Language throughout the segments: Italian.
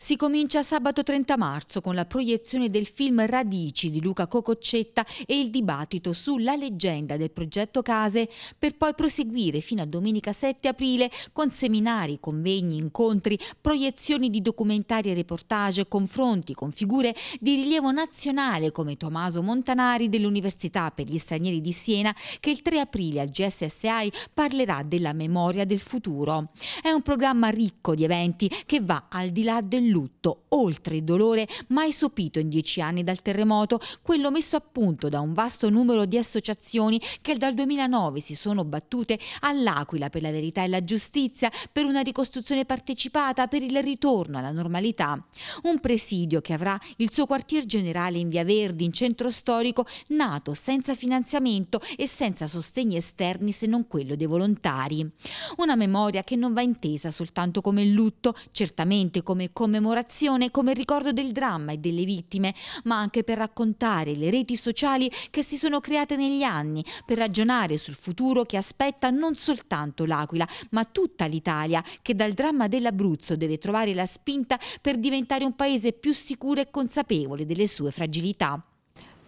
Si comincia sabato 30 marzo con la proiezione del film Radici di Luca Cococcetta e il dibattito sulla leggenda del progetto Case, per poi proseguire fino a domenica 7 aprile con seminari, convegni, incontri, proiezioni di documentari e reportage, confronti con figure di rilievo nazionale come Tommaso Montanari dell'Università per gli Stranieri di Siena che il 3 aprile al GSSI parlerà della memoria del futuro. È un programma ricco di eventi che va al di là del lutto, oltre il dolore mai sopito in dieci anni dal terremoto, quello messo a punto da un vasto numero di associazioni che dal 2009 si sono battute all'Aquila per la verità e la giustizia, per una ricostruzione partecipata, per il ritorno alla normalità. Un presidio che avrà il suo quartier generale in Via Verdi, in centro storico, nato senza finanziamento e senza sostegni esterni se non quello dei volontari. Una memoria che non va intesa soltanto come lutto, certamente come commemorazione commemorazione come ricordo del dramma e delle vittime, ma anche per raccontare le reti sociali che si sono create negli anni, per ragionare sul futuro che aspetta non soltanto l'Aquila, ma tutta l'Italia, che dal dramma dell'Abruzzo deve trovare la spinta per diventare un paese più sicuro e consapevole delle sue fragilità.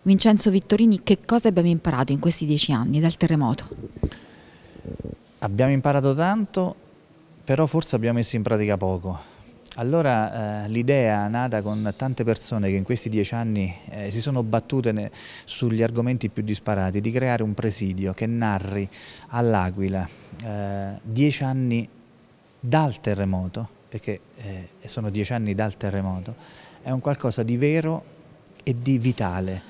Vincenzo Vittorini, che cosa abbiamo imparato in questi dieci anni dal terremoto? Abbiamo imparato tanto, però forse abbiamo messo in pratica poco. Allora eh, l'idea nata con tante persone che in questi dieci anni eh, si sono battute sugli argomenti più disparati, di creare un presidio che narri all'Aquila eh, dieci anni dal terremoto, perché eh, sono dieci anni dal terremoto, è un qualcosa di vero e di vitale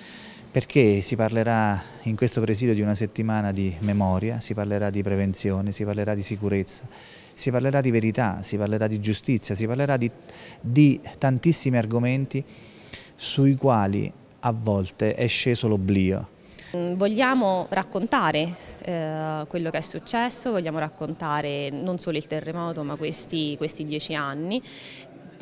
perché si parlerà in questo presidio di una settimana di memoria, si parlerà di prevenzione, si parlerà di sicurezza, si parlerà di verità, si parlerà di giustizia, si parlerà di, di tantissimi argomenti sui quali a volte è sceso l'oblio. Mm, vogliamo raccontare eh, quello che è successo, vogliamo raccontare non solo il terremoto ma questi, questi dieci anni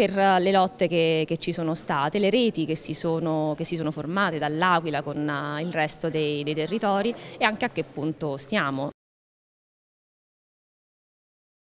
per eh, le lotte che, che ci sono state, le reti che si sono, che si sono formate dall'Aquila con eh, il resto dei, dei territori e anche a che punto stiamo.